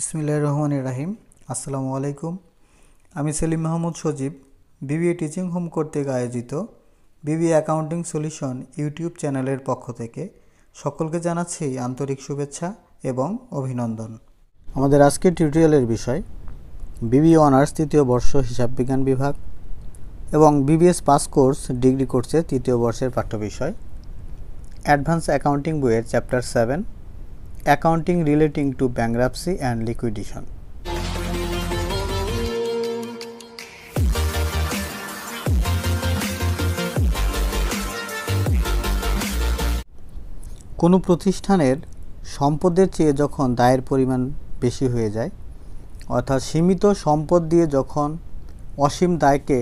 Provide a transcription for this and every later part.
বিসমিল্লা রহমান রাহিম আসসালামু আলাইকুম আমি Selim Mahmud Sajib BBA teaching home কর্তৃক আয়োজিত বিবিএ অ্যাকাউন্টিং সলিউশন ইউটিউব চ্যানেলের পক্ষ থেকে সকলকে জানাচ্ছি আন্তরিক শুভেচ্ছা এবং অভিনন্দন আমাদের আজকের টিউটোরিয়ালের বিষয় বিবি অনার্স তৃতীয় বর্ষ হিসাব বিজ্ঞান বিভাগ এবং বিবিএস পাস কোর্স ডিগ্রি কোর্সের তৃতীয় বর্ষের পাঠ্য বিষয় অ্যাডভান্স অ্যাকাউন্টিং বইয়ের chapter seven accounting relating to bankruptcy and liquidation কোনো প্রতিষ্ঠানের সম্পদের চেয়ে যখন দায়ের পরিমাণ বেশি হয়ে যায় অর্থাৎ সীমিত সম্পদ দিয়ে যখন অসীম দায়কে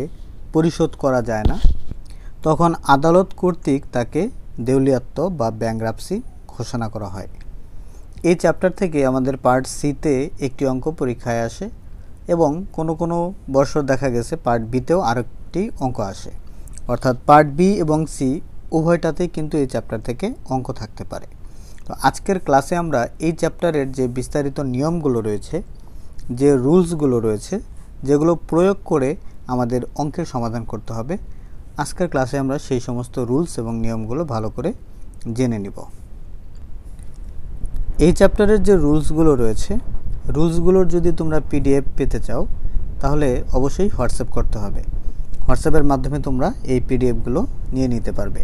পরিশোধ করা যায় না তখন আদালত কর্তৃক তাকে দেউলিয়াত্ব বা ব্যাংরাপসি ঘোষণা করা হয় এই চ্যাপ্টার থেকে আমাদের পার্ট সিতে একটি অঙ্ক পরীক্ষায় আসে এবং কোনো কোনো বছর দেখা গেছে পার্ট বিতেও আরেকটি অঙ্ক আসে অর্থাৎ পার্ট বি এবং সি উভয়টাতেই কিন্তু এই চ্যাপ্টার থেকে অঙ্ক থাকতে পারে তো আজকের ক্লাসে আমরা এই চ্যাপ্টারের যে বিস্তারিত নিয়মগুলো রয়েছে যে রুলসগুলো রয়েছে যেগুলো প্রয়োগ করে আমাদের অঙ্কের সমাধান করতে হবে আজকের ক্লাসে আমরা সেই সমস্ত রুলস এবং নিয়মগুলো ভালো করে জেনে নিব এই চ্যাপ্টারের যে রুলসগুলো রয়েছে রুলসগুলোর যদি তোমরা পিডিএফ পেতে চাও তাহলে অবশ্যই হোয়াটসঅ্যাপ করতে হবে হোয়াটসঅ্যাপের মাধ্যমে তোমরা এই পিডিএফগুলো নিয়ে নিতে পারবে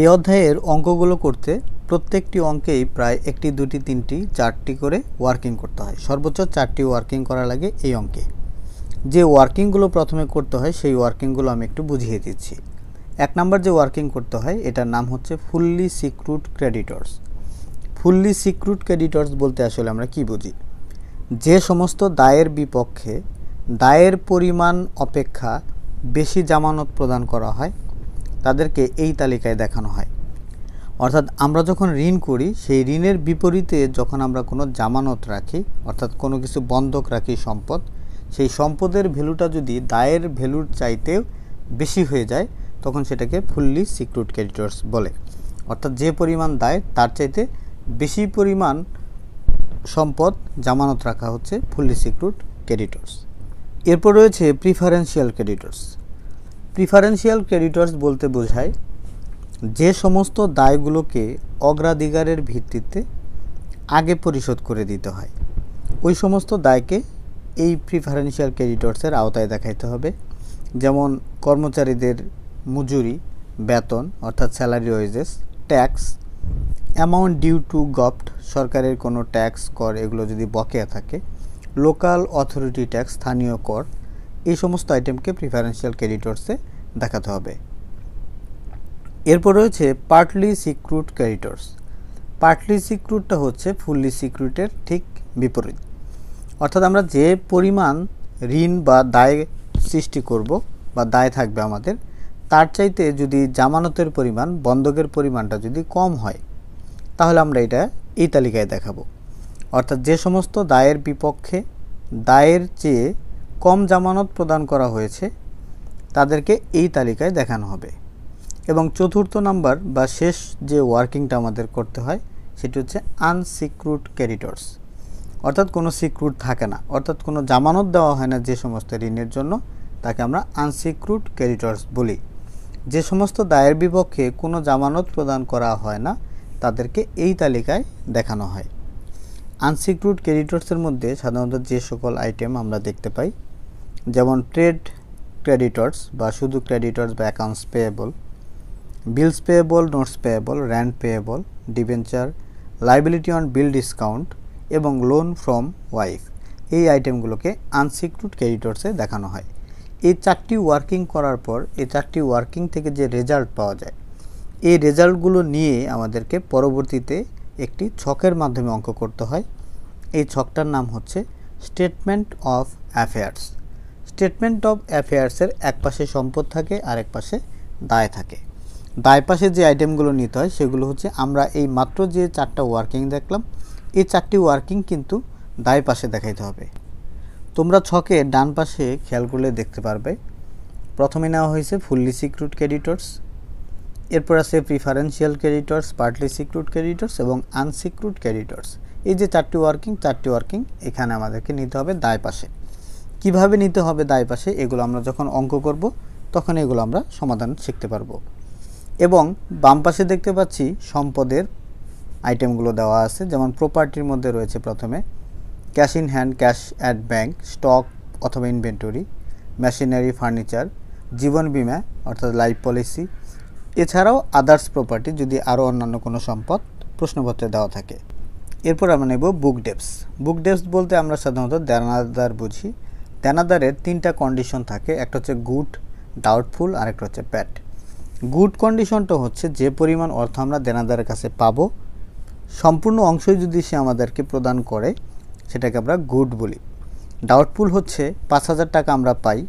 এই অধ্যায়ের অঙ্কগুলো করতে প্রত্যেকটি অঙ্কেই প্রায় একটি দুটি তিনটি চারটি করে ওয়ার্কিং করতে হয় সর্বোচ্চ চারটি ওয়ার্কিং করা লাগে এই অঙ্কে যে ওয়ার্কিংগুলো প্রথমে করতে হয় সেই ওয়ার্কিংগুলো আমি একটু বুঝিয়ে দিচ্ছি এক নাম্বার যে ওয়ার্কিং করতে হয় এটার নাম হচ্ছে fully secured creditors fully secured creditors বলতে আসলে আমরা কি বুঝি যে সমস্ত দায়ের বিপক্ষে দায়ের পরিমাণ অপেক্ষা বেশি জামানত প্রদান করা হয় তাদেরকে এই তালিকায় দেখানো হয় অর্থাৎ আমরা যখন ঋণ করি সেই ঋণের বিপরীতে যখন আমরা কোনো জামানত রাখি অর্থাৎ কোনো কিছু বন্ধক রাখি সম্পদ সেই সম্পদের ভ্যালুটা যদি দায়ের ভ্যালুর চাইতেও বেশি হয়ে যায় তখন সেটাকে ফুললি সিক্রুট ক্রেডিটর্স বলে অর্থাৎ যে পরিমাণ দায় তার চাইতে বেশি পরিমাণ সম্পদ জামানত রাখা হচ্ছে ফুললি সিক্রুট ক্রেডিটর্স এরপর রয়েছে প্রিফারেন্সিয়াল ক্রেডিটর্স প্রিফারেন্সিয়াল ক্রেডিটর্স বলতে বোঝায় যে সমস্ত দায়গুলোকে অগ্রাধিকারের ভিত্তিতে আগে পরিশোধ করে দিতে হয় ওই সমস্ত দায়কে এই প্রিফারেন্সিয়াল ক্রেডিটর্সের আওতায় দেখাইতে হবে যেমন কর্মচারীদের মজুরি বেতন অর্থাৎ salary wages tax amount due to govt সরকারের কোনো ট্যাক্স কর এগুলো যদি বকেয়া থাকে লোকাল অথরিটি ট্যাক্স স্থানীয় কর এই সমস্ত আইটেমকে প্রিফারেন্সিয়াল ক্রেডিটর্সে দেখাতে হবে এরপর রয়েছে পার্টলি সিক্রুট ক্রেডিটর্স পার্টলি সিক্রুটটা হচ্ছে ফুললি সিক্রুটের ঠিক বিপরীত অর্থাৎ আমরা যে পরিমাণ ঋণ বা দায় সৃষ্টি করব বা দায় থাকবে আমাদের তার চাইতে যদি জামানতের পরিমাণ বন্ধকের পরিমাণটা যদি কম হয় তাহলে আমরা এটা এই তালিকায় দেখাবো অর্থাৎ যে সমস্ত দায়ের বিপক্ষে দায়ের চেয়ে কম জামানত প্রদান করা হয়েছে তাদেরকে এই তালিকায় দেখানো হবে এবং চতুর্থ নাম্বার বা শেষ যে ওয়ার্কিংটা আমাদের করতে হয় সেটি হচ্ছে আনসিক্রুড ক্যারিটর্স অর্থাৎ কোনো সিক্রুড থাকে না অর্থাৎ কোনো জামানত দেওয়া হয় না যে সমস্ত ঋণের জন্য তাকে আমরা আনসিক্রুড ক্যারিটর্স বলি যে সমস্ত দায়ের বিপক্ষে কোনো জামানত প্রদান করা হয় না তাদেরকে এই তালিকায় দেখানো হয় আনসিকিউর্ড ক্রেডিটর্সের মধ্যে সাধারণত যে সকল আইটেম আমরা দেখতে পাই যেমন ট্রেড ক্রেডিটর্স বা শুধু ক্রেডিটর্স বা accounts payable bills payable notes payable rent payable debenture liability on bill discount এবং লোন ফ্রম ওয়াইফ এই আইটেমগুলোকে আনসিকিউর্ড ক্রেডিটর্সে দেখানো হয় এই চারটি ওয়ার্কিং করার পর এই চারটি ওয়ার্কিং থেকে যে রেজাল্ট পাওয়া যায় এই রেজাল্টগুলো নিয়ে আমাদেরকে পরবর্তীতে একটি ছকের মাধ্যমে অঙ্ক করতে হয় এই ছকটার নাম হচ্ছে statement of affairs statement of অ্যাফেয়ার্সের এক পাশে সম্পদ থাকে আর এক পাশে দায় থাকে দায় পাশে যে আইটেমগুলো নিতে হয় সেগুলো হচ্ছে আমরা এই মাত্র যে চারটা ওয়ার্কিং দেখলাম এই চারটি ওয়ার্কিং কিন্তু দায় পাশে দেখাইতে হবে তোমরা ছকে ডান পাশে খেয়াল করলে দেখতে পারবে প্রথমে নেওয়া হয়েছে ফুললি সিক্রুট ক্রেডিটর্স এরপর আছে preferential creditors partly secured creditors এবং আনসিক্রুট ক্রেডিটর্স এই যে চারটি ওয়ার্কিং চারটি ওয়ার্কিং এখানে আমাদেরকে নিতে হবে দায় পাশে কীভাবে নিতে হবে দায় পাশে এগুলো আমরা যখন অঙ্ক করব তখন এগুলো আমরা সমাধান শিখতে পারবো এবং বাম পাশে দেখতে পাচ্ছি সম্পদের আইটেমগুলো দেওয়া আছে যেমন প্রপার্টির মধ্যে রয়েছে প্রথমে cash in hand cash at bank stock অথবা ইনভেন্টরি মেশিনারি ফার্নিচার জীবন বিমা অর্থাৎ লাইফ পলিসি এছাড়াও আদার্স প্রপার্টি যদি আরও অন্যান্য কোনো সম্পদ প্রশ্নপত্রে দেওয়া থাকে এরপর আমরা নেব বুক ডেপস বুক ডেপস বলতে আমরা সাধারণত দেনাদার বুঝি দেনাদারের তিনটা কন্ডিশন থাকে একটা হচ্ছে গুড ডাউটফুল আর একটা হচ্ছে প্যাট গুড কন্ডিশনটা হচ্ছে যে পরিমাণ অর্থ আমরা দেনাদারের কাছে পাবো সম্পূর্ণ অংশই যদি সে আমাদেরকে প্রদান করে সেটাকে আমরা গুড বলি ডাউটফুল হচ্ছে পাঁচ হাজার টাকা আমরা পাই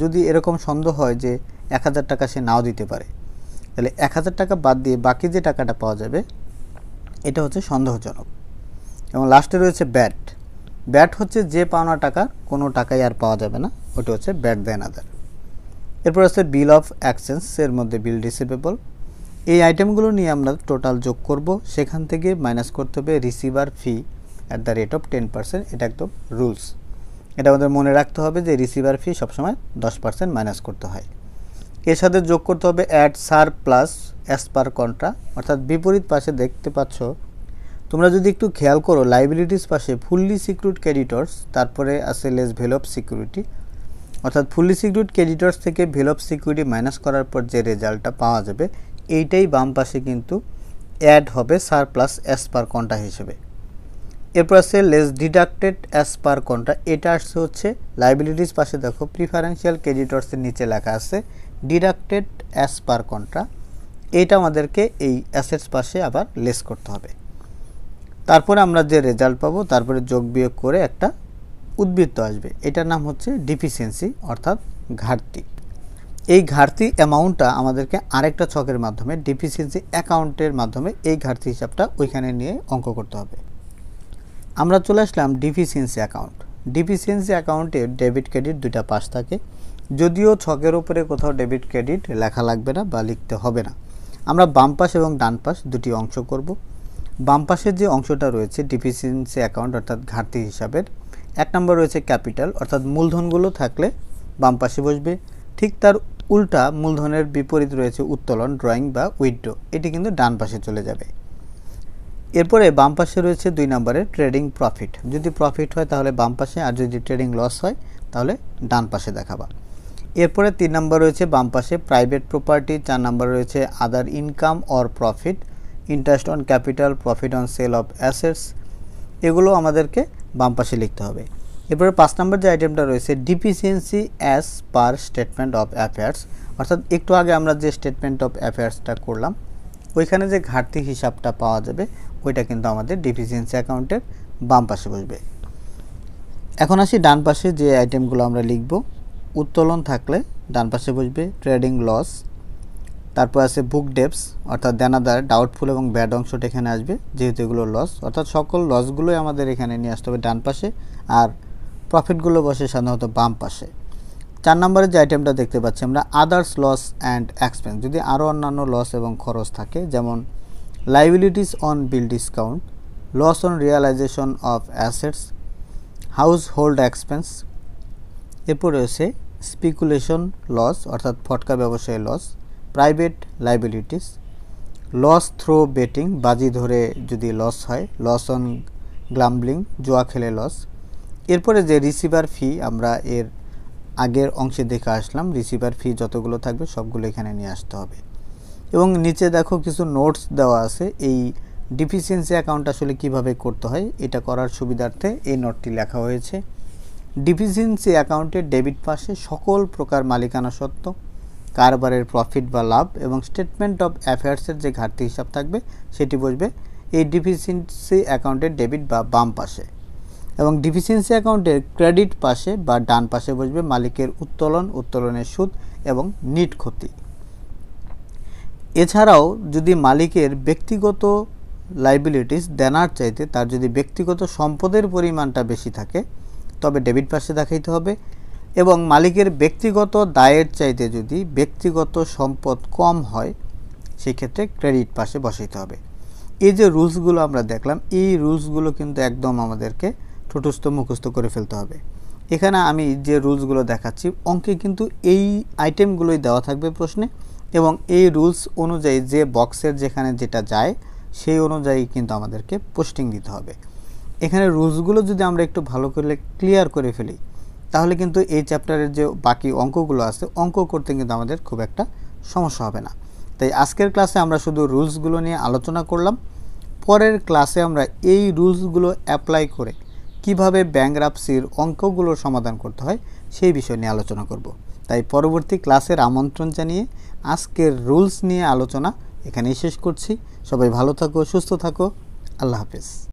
যদি এরকম সন্দেহ হয় যে এক হাজার টাকা সে নাও দিতে পারে তাহলে এক হাজার টাকা বাদ দিয়ে বাকি যে টাকাটা পাওয়া যাবে এটা হচ্ছে সন্দেহজনক এবং লাস্টে রয়েছে ব্যাট ব্যাট হচ্ছে যে পাওনা টাকা কোনো টাকাই আর পাওয়া যাবে না ওটা হচ্ছে ব্যাট দেন আদার এরপর আছে বিল অফ অ্যাকসেন্স এর মধ্যে বিল রিসিভেবল এই আইটেমগুলো নিয়ে আমরা টোটাল যোগ করব সেখান থেকে মাইনাস করতে হবে receiver fee at the rate of ten percent এটা একদম রুলস এটা আমাদের মনে রাখতে হবে যে রিসিভার ফি সবসময় দশ পার্সেন্ট মাইনাস করতে হয় এর সাথে যোগ করতে হবে add sir plus as per contra অর্থাৎ বিপরীত পাশে দেখতে পাচ্ছ তোমরা যদি একটু খেয়াল করো লাইবিলিটিস পাশে ফুললি সিকিউরড ক্রেডিটর্স তারপরে আছে লেস ভেলপ সিকিউরিটি অর্থাৎ ফুললি সিকিউরড ক্রেডিটর্স থেকে ভেলপ সিকিউরিটি মাইনাস করার পর যে রেজাল্টটা পাওয়া যাবে এইটাই বাম পাশে কিন্তু অ্যাড হবে সার প্লাস অ্যাস পার কন্টা হিসেবে এরপর আছে less deducted as per contra এটা আসছে হচ্ছে লাইবিলিটিস পাশে দেখো প্রিফারেন্সিয়াল ক্রেডিটর্সের নিচে লেখা আছে ডিডাক্টেড অ্যাজ পার কন্ট্রা এটা আমাদেরকে এই অ্যাসেটস পাশে আবার লেস করতে হবে তারপরে আমরা যে রেজাল্ট পাবো তারপরে যোগ বিয়োগ করে একটা উদ্বৃত্ত আসবে এটার নাম হচ্ছে ডিফিসিয়েন্সি অর্থাৎ ঘাটতি এই ঘাটতি অ্যামাউন্টটা আমাদেরকে আরেকটা ছকের মাধ্যমে ডিফিসিয়েন্সি অ্যাকাউন্টের মাধ্যমে এই ঘাটতি হিসাবটা ওইখানে নিয়ে অঙ্ক করতে হবে আমরা চলে আসলাম ডিফিসিয়েন্সি অ্যাকাউন্ট ডিফিসিয়েন্সি অ্যাকাউন্টে ডেবিট ক্রেডিট দুইটা পাশ থাকে যদিও ছকের উপরে কোথাও ডেবিট ক্রেডিট লেখা লাগবে না বা লিখতে হবে না আমরা বাম পাশ এবং ডান পাশ দুটি অংশ করব বাম পাশের যে অংশটা রয়েছে ডিফিসিয়েন্সি অ্যাকাউন্ট অর্থাৎ ঘাটতি হিসাবের এক নম্বর রয়েছে ক্যাপিটাল অর্থাৎ মূলধনগুলো থাকলে বাম পাশে বসবে ঠিক তার উল্টা মূলধনের বিপরীত রয়েছে উত্তোলন ড্রয়িং বা উইড্রো এটি কিন্তু ডান পাশে চলে যাবে এরপরে বাম পাশে রয়েছে দুই নম্বরে ট্রেডিং প্রফিট যদি প্রফিট হয় তাহলে বাম পাশে আর যদি ট্রেডিং লস হয় তাহলে ডান পাশে দেখাবা এরপরে তিন নম্বর রয়েছে বাম পাশে প্রাইভেট প্রপার্টি চার নম্বর রয়েছে other income or profit interest on capital profit on sale of assets এগুলো আমাদেরকে বাম পাশে লিখতে হবে এরপরে পাঁচ নম্বর যে আইটেমটা রয়েছে deficiency as per statement of affairs অর্থাৎ একটু আগে আমরা যে স্টেটমেন্ট অফ অ্যাফেয়ার্সটা করলাম ওইখানে যে ঘাটতি হিসাবটা পাওয়া যাবে ওইটা কিন্তু আমাদের ডিফিসিয়েন্সি অ্যাকাউন্টের বাম পাশে বসবে এখন আসি ডান পাশে যে আইটেমগুলো আমরা লিখব উত্তোলন থাকলে ডান পাশে বসবে ট্রেডিং লস তারপর আছে বুক ডেপস অর্থাৎ দেনাদার ডাউটফুল এবং ব্যাড অংশটা এখানে আসবে যেহেতু এগুলো লস অর্থাৎ সকল লসগুলোই আমাদের এখানে নিয়ে আসতে হবে ডান পাশে আর প্রফিটগুলো বসে সাধারণত বাম পাশে চার নম্বরের যে আইটেমটা দেখতে পাচ্ছি আমরা আদার্স লস অ্যান্ড এক্সপেন্স যদি আরও অন্যান্য লস এবং খরচ থাকে যেমন liabilities on bill discount, loss on realization of assets, household expense, এরপরে রয়েছে স্পিকুলেশন লস অর্থাৎ ফটকা ব্যবসায় loss private liabilities loss through betting বাজি ধরে যদি লস হয় লস অন গ্লাম্বলিং জুয়া খেলে লস এরপরে যে রিসিভার ফি আমরা এর আগের অংশে দেখে আসলাম রিসিভার ফি যতগুলো থাকবে সবগুলো এখানে নিয়ে আসতে হবে এবং নিচে দেখো কিছু নোটস দেওয়া আছে এই ডিফিসিয়েন্সি অ্যাকাউন্ট আসলে কিভাবে করতে হয় এটা করার সুবিধার্থে এই নোটটি লেখা হয়েছে ডিফিসিয়েন্সি অ্যাকাউন্টের ডেবিট পাশে সকল প্রকার মালিকানা সত্ত্ব কারবারের প্রফিট বা লাভ এবং স্টেটমেন্ট অফ অ্যাফেয়ার্সের যে ঘাটতি হিসাব থাকবে সেটি বসবে এই ডিফিসিয়েন্সি অ্যাকাউন্টের ডেবিট বা বাম পাশে এবং ডিফিসিয়েন্সি অ্যাকাউন্টের ক্রেডিট পাশে বা ডান পাশে বসবে মালিকের উত্তোলন উত্তোলনের সুদ এবং নিট ক্ষতি এছাড়াও যদি মালিকের ব্যক্তিগত লাইবিলিটিস দেনার চাইতে তার যদি ব্যক্তিগত সম্পদের পরিমাণটা বেশি থাকে তবে ডেবিট পাশে দেখাইতে হবে এবং মালিকের ব্যক্তিগত দায়ের চাইতে যদি ব্যক্তিগত সম্পদ কম হয় সেক্ষেত্রে ক্রেডিট পাশে বসাইতে হবে এই যে রুলসগুলো আমরা দেখলাম এই রুলসগুলো কিন্তু একদম আমাদেরকে ঠোঁটস্থ মুখস্থ করে ফেলতে হবে এখানে আমি যে রুলসগুলো দেখাচ্ছি অঙ্কে কিন্তু এই আইটেমগুলোই দেওয়া থাকবে প্রশ্নে এবং এই রুলস অনুযায়ী যে বক্সের যেখানে যেটা যায় সেই অনুযায়ী কিন্তু আমাদেরকে পোস্টিং দিতে হবে এখানে রুলসগুলো যদি আমরা একটু ভালো করে ক্লিয়ার করে ফেলি তাহলে কিন্তু এই চ্যাপ্টারের যে বাকি অঙ্কগুলো আছে অঙ্ক করতে কিন্তু আমাদের খুব একটা সমস্যা হবে না তাই আজকের ক্লাসে আমরা শুধু রুলসগুলো নিয়ে আলোচনা করলাম পরের ক্লাসে আমরা এই রুলসগুলো অ্যাপ্লাই করে কিভাবে ব্যাংরাপসির অঙ্কগুলোর সমাধান করতে হয় সেই বিষয় নিয়ে আলোচনা করব তাই পরবর্তী ক্লাসের আমন্ত্রণ জানিয়ে আজকের রুলস নিয়ে আলোচনা এখানেই শেষ করছি সবাই ভালো থাকো সুস্থ থাকো আল্লাহ হাফেজ